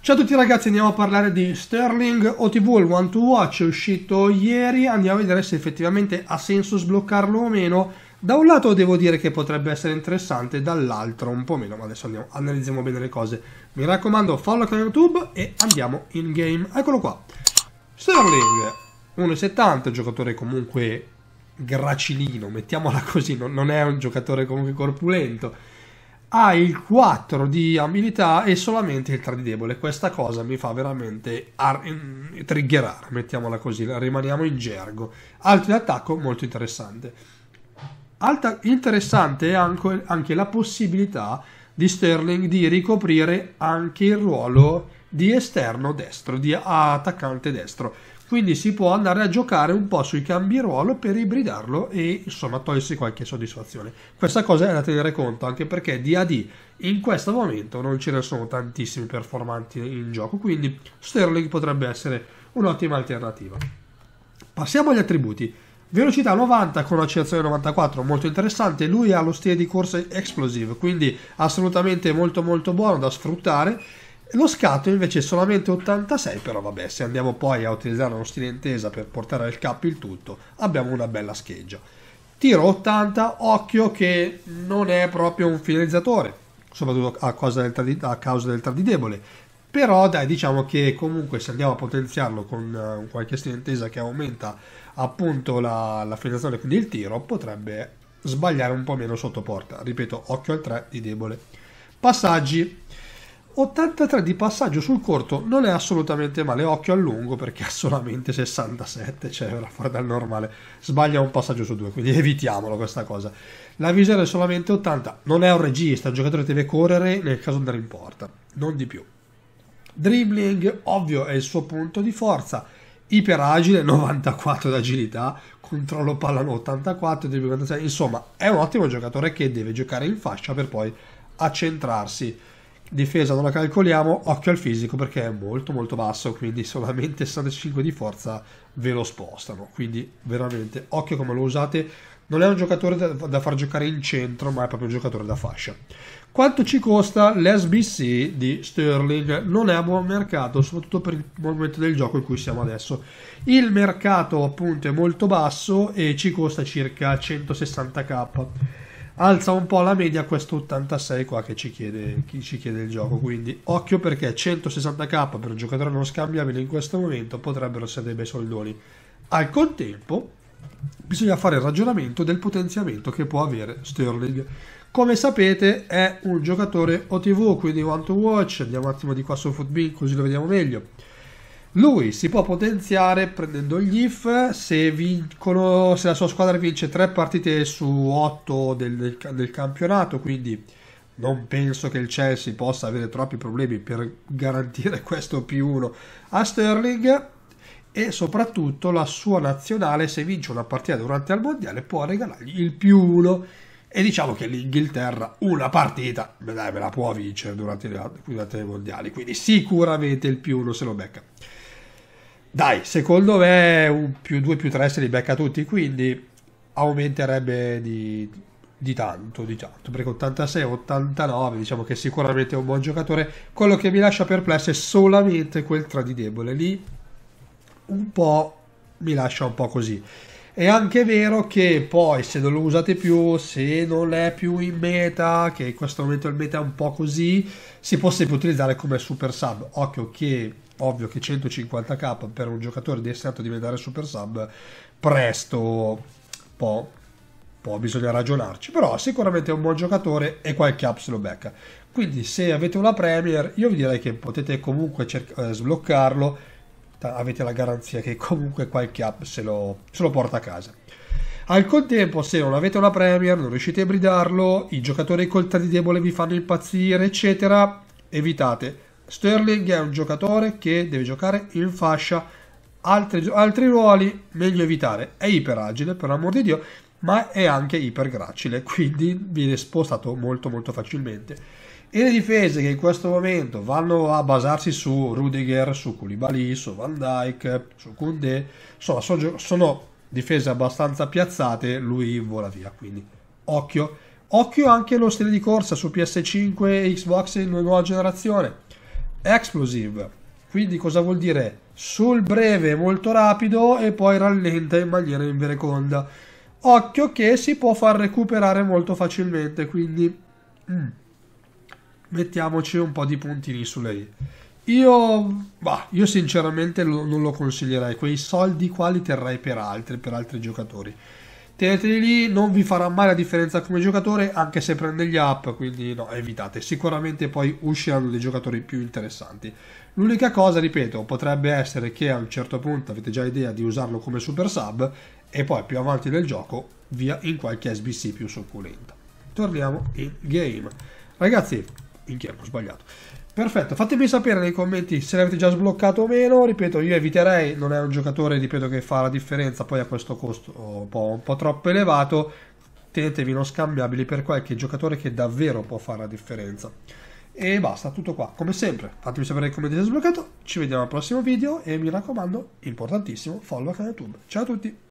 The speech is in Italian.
Ciao a tutti ragazzi, andiamo a parlare di Sterling OTV, il One to Watch, è uscito ieri, andiamo a vedere se effettivamente ha senso sbloccarlo o meno. Da un lato devo dire che potrebbe essere interessante, dall'altro un po' meno, ma adesso andiamo, analizziamo bene le cose. Mi raccomando, follow con YouTube e andiamo in game. Eccolo qua. Sterling, 1,70, giocatore comunque gracilino, mettiamola così, non, non è un giocatore comunque corpulento, ha il 4 di abilità e solamente il 3 di debole. Questa cosa mi fa veramente ar- mm, triggerare, mettiamola così, rimaniamo in gergo. Alto in attacco, molto interessante. Alta, interessante è anche, anche la possibilità di Sterling di ricoprire anche il ruolo di esterno destro, di attaccante destro quindi si può andare a giocare un po' sui cambi ruolo per ibridarlo e insomma togliersi qualche soddisfazione. Questa cosa è da tenere conto anche perché di AD in questo momento non ce ne sono tantissimi performanti in gioco, quindi Sterling potrebbe essere un'ottima alternativa. Passiamo agli attributi. Velocità 90 con accelerazione 94, molto interessante, lui ha lo stile di corsa explosive, quindi assolutamente molto molto buono da sfruttare lo scatto invece è solamente 86, però vabbè, se andiamo poi a utilizzare uno stile intesa per portare al capo il tutto, abbiamo una bella scheggia. Tiro 80, occhio che non è proprio un finalizzatore, soprattutto a causa del, tardi, a causa del tardi debole. Però dai, diciamo che comunque se andiamo a potenziarlo con eh, qualche stile intesa che aumenta appunto la, la finalizzazione, quindi il tiro, potrebbe sbagliare un po' meno sotto porta. Ripeto, occhio al 3 di debole. Passaggi. 83 di passaggio sul corto non è assolutamente male, occhio a lungo perché ha solamente 67, cioè ora fuori dal normale, sbaglia un passaggio su due, quindi evitiamolo questa cosa. La visione è solamente 80, non è un regista, il giocatore deve correre nel caso andare in porta, non di più. Dribbling, ovvio, è il suo punto di forza, iperagile, 94 d'agilità, controllo pallano 84, dribbling 86, insomma è un ottimo giocatore che deve giocare in fascia per poi accentrarsi difesa non la calcoliamo, occhio al fisico perché è molto molto basso, quindi solamente 65 di forza ve lo spostano, quindi veramente occhio come lo usate, non è un giocatore da, da far giocare in centro, ma è proprio un giocatore da fascia. Quanto ci costa l'SBC di Sterling? Non è a buon mercato, soprattutto per il momento del gioco in cui siamo adesso. Il mercato appunto è molto basso e ci costa circa 160k alza un po' la media questo 86 qua che ci chiede, chi ci chiede il gioco quindi occhio perché 160k per un giocatore non scambiabile in questo momento potrebbero essere dei bei soldoni al contempo bisogna fare il ragionamento del potenziamento che può avere Sterling come sapete è un giocatore OTV quindi want to watch andiamo un attimo di qua su Footbin così lo vediamo meglio lui si può potenziare prendendo gli if se, vincono, se la sua squadra vince 3 partite su 8 del, del, del campionato, quindi non penso che il Chelsea possa avere troppi problemi per garantire questo più 1 a Sterling e soprattutto la sua nazionale se vince una partita durante il mondiale può regalargli il più 1 e diciamo che l'Inghilterra una partita dai, me la può vincere durante, durante i mondiali quindi sicuramente il più 1 se lo becca dai, secondo me un più 2 più 3 se li becca tutti, quindi aumenterebbe di, di tanto, di tanto, perché 86-89 diciamo che sicuramente è un buon giocatore. Quello che mi lascia perplesso è solamente quel 3 di debole, lì un po' mi lascia un po' così. È anche vero che poi se non lo usate più, se non è più in meta, che in questo momento il meta è un po' così, si può sempre utilizzare come super sub. Occhio che ovvio che 150k per un giocatore destinato a diventare super sub presto po', po' bisogna ragionarci, però sicuramente è un buon giocatore e qualche up se lo becca. Quindi se avete una Premier, io vi direi che potete comunque cer- eh, sbloccarlo avete la garanzia che comunque qualche app se lo, se lo porta a casa. Al contempo, se non avete una Premier, non riuscite a bridarlo, i giocatori col di debole vi fanno impazzire, eccetera, evitate. Sterling è un giocatore che deve giocare in fascia, altri, altri ruoli meglio evitare. È iperagile, per l'amor di Dio, ma è anche ipergracile, quindi viene spostato molto molto facilmente. E le difese che in questo momento vanno a basarsi su Rudiger, su Koulibaly, su Van Dyke, su Koundé, insomma sono, sono difese abbastanza piazzate, lui vola via, quindi occhio. Occhio anche allo stile di corsa su PS5 e Xbox in nuova generazione. Explosive, quindi cosa vuol dire? Sul breve molto rapido e poi rallenta in maniera invereconda. Occhio che si può far recuperare molto facilmente, quindi... Mm mettiamoci un po' di puntini sulle i. Io, bah, io sinceramente lo, non lo consiglierei, quei soldi quali li terrei per altri, per altri giocatori. Teneteli lì, non vi farà mai la differenza come giocatore, anche se prende gli up, quindi no, evitate. Sicuramente poi usciranno dei giocatori più interessanti. L'unica cosa, ripeto, potrebbe essere che a un certo punto avete già idea di usarlo come super sub e poi più avanti nel gioco via in qualche SBC più succulenta. Torniamo in game. Ragazzi, minchia, ho sbagliato. Perfetto, fatemi sapere nei commenti se l'avete già sbloccato o meno. Ripeto, io eviterei, non è un giocatore, ripeto, che fa la differenza poi a questo costo un po', un po troppo elevato. Tenetevi non scambiabili per qualche giocatore che davvero può fare la differenza. E basta, tutto qua. Come sempre, fatemi sapere nei commenti se è sbloccato. Ci vediamo al prossimo video e mi raccomando, importantissimo, follow a canale YouTube. Ciao a tutti!